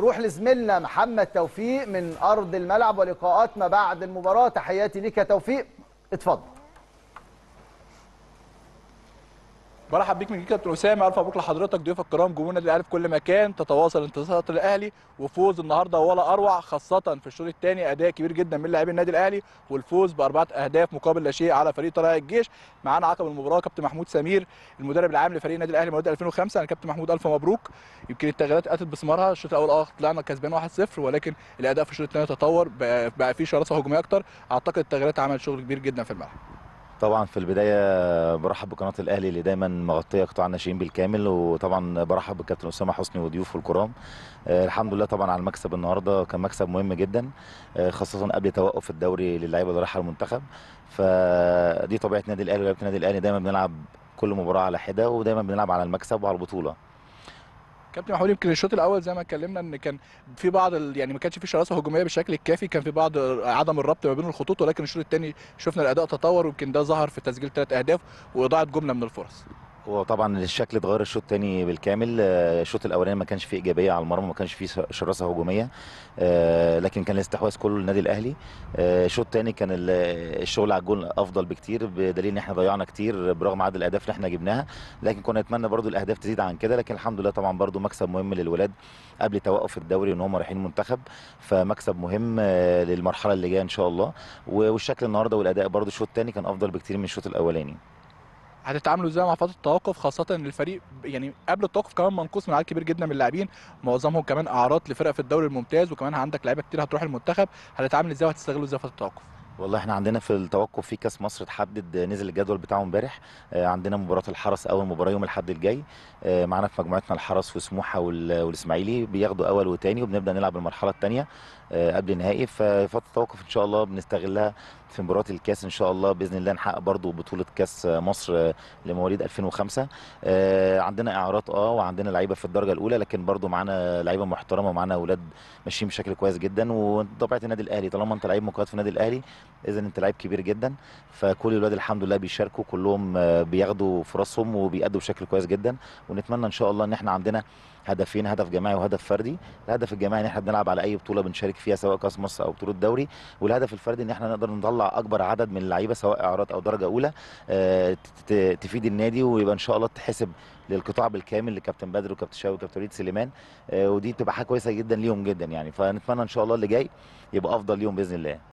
نروح لزميلنا محمد توفيق من ارض الملعب ولقاءات ما بعد المباراه تحياتي لك يا توفيق اتفضل برحب بيك من جديد كابتن اسامه الف مبروك لحضرتك ضيوف الكرام جمهور النادي الاهلي في كل مكان تتواصل انتصارات الاهلي وفوز النهارده ولا اروع خاصه في الشوط الثاني اداء كبير جدا من لاعبي النادي الاهلي والفوز باربعه اهداف مقابل لا شيء على فريق طلائع الجيش معانا عقب المباراه كابتن محمود سمير المدرب العام لفريق النادي الاهلي مواليد 2005 انا كابتن محمود الف مبروك يمكن التغييرات اتت بثمارها الشوط الاول اه طلعنا كسبان 1-0 ولكن الاداء في الشوط الثاني تطور بقى فيه شراسه هجوميه اكتر اعتقد التغييرات عملت شغل كبير جدا في الملعب طبعا في البدايه برحب بقناه الاهلي اللي دايما مغطيه قطاع الناشئين بالكامل وطبعا برحب بالكابتن اسامه حسني وضيوفه الكرام آه، الحمد لله طبعا على المكسب النهارده كان مكسب مهم جدا آه، خاصه قبل توقف الدوري للعيبه اللي رايحه المنتخب فدي طبيعه نادي الاهلي ولعيبه النادي الاهلي دايما بنلعب كل مباراه على حده ودايما بنلعب على المكسب وعلى البطوله كابتن محمود يمكن الشوط الاول زي ما اتكلمنا ان كان في بعض ال... يعني ما كانش في شراسه هجوميه بالشكل الكافي كان في بعض عدم الربط ما بين الخطوط ولكن الشوط الثاني شفنا الاداء تطور ويمكن ده ظهر في تسجيل ثلاث اهداف واضاعه جمله من الفرص وطبعا الشكل اتغير الشوط الثاني بالكامل آه، الشوط الاولاني ما كانش فيه ايجابيه على المرمى ما كانش فيه شراسه هجوميه آه، لكن كان الاستحواذ كله للنادي الاهلي آه، الشوط الثاني كان الشغل على الجول افضل بكتير بدليل ان احنا ضيعنا كتير برغم عدد الاهداف اللي احنا جبناها لكن كنا نتمنى برضو الاهداف تزيد عن كده لكن الحمد لله طبعا برضو مكسب مهم للولاد قبل توقف الدوري ان هم رايحين منتخب فمكسب مهم للمرحله اللي جايه ان شاء الله والشكل النهارده والاداء برضو الشوط الثاني كان افضل بكتير من الشوط الاولاني هتتعاملوا ازاي مع فتره التوقف خاصه ان الفريق يعني قبل التوقف كمان منقوص من عدد كبير جدا من اللاعبين معظمهم كمان اعراض لفرق في الدوري الممتاز وكمان عندك لعيبه كتير هتروح المنتخب هتتعامل ازاي وهتستغلوا ازاي فتره التوقف والله احنا عندنا في التوقف في كاس مصر اتحدد آه، نزل الجدول بتاعه امبارح آه، عندنا مباراه الحرس اول مباراه يوم الاحد الجاي آه، معانا في مجموعتنا الحرس وسموحه والاسماعيلي بياخدوا اول وتاني وبنبدا نلعب المرحله الثانيه قبل النهائي ففتره التوقف ان شاء الله بنستغلها في مباراه الكاس ان شاء الله باذن الله نحقق برضو بطوله كاس مصر لمواليد 2005 عندنا اعارات اه وعندنا لعيبه في الدرجه الاولى لكن برضو معانا لعيبه محترمه ومعانا اولاد ماشيين بشكل كويس جدا وطبيعه النادي الاهلي طالما انت لعيب مقيد في النادي الاهلي اذا انت لعيب كبير جدا فكل الولاد الحمد لله بيشاركوا كلهم آه، بياخدوا فرصهم وبيأدوا بشكل كويس جدا ونتمنى ان شاء الله ان احنا عندنا هدفين هدف جماعي وهدف فردي الهدف الجماعي ان احنا بنلعب على اي بطوله بنشارك فيها سواء كاس مصر او بطوله دوري والهدف الفردي ان احنا نقدر نطلع اكبر عدد من اللعيبه سواء اعارات او درجه اولى آه، تفيد النادي ويبقى ان شاء الله تحسب للقطاع بالكامل لكابتن بدر وكابتن شاوي وكابتن وليد سليمان آه، ودي تبقى حاجه كويسه جدا ليهم جدا يعني فنتمنى ان شاء الله اللي جاي يبقى افضل ليهم باذن الله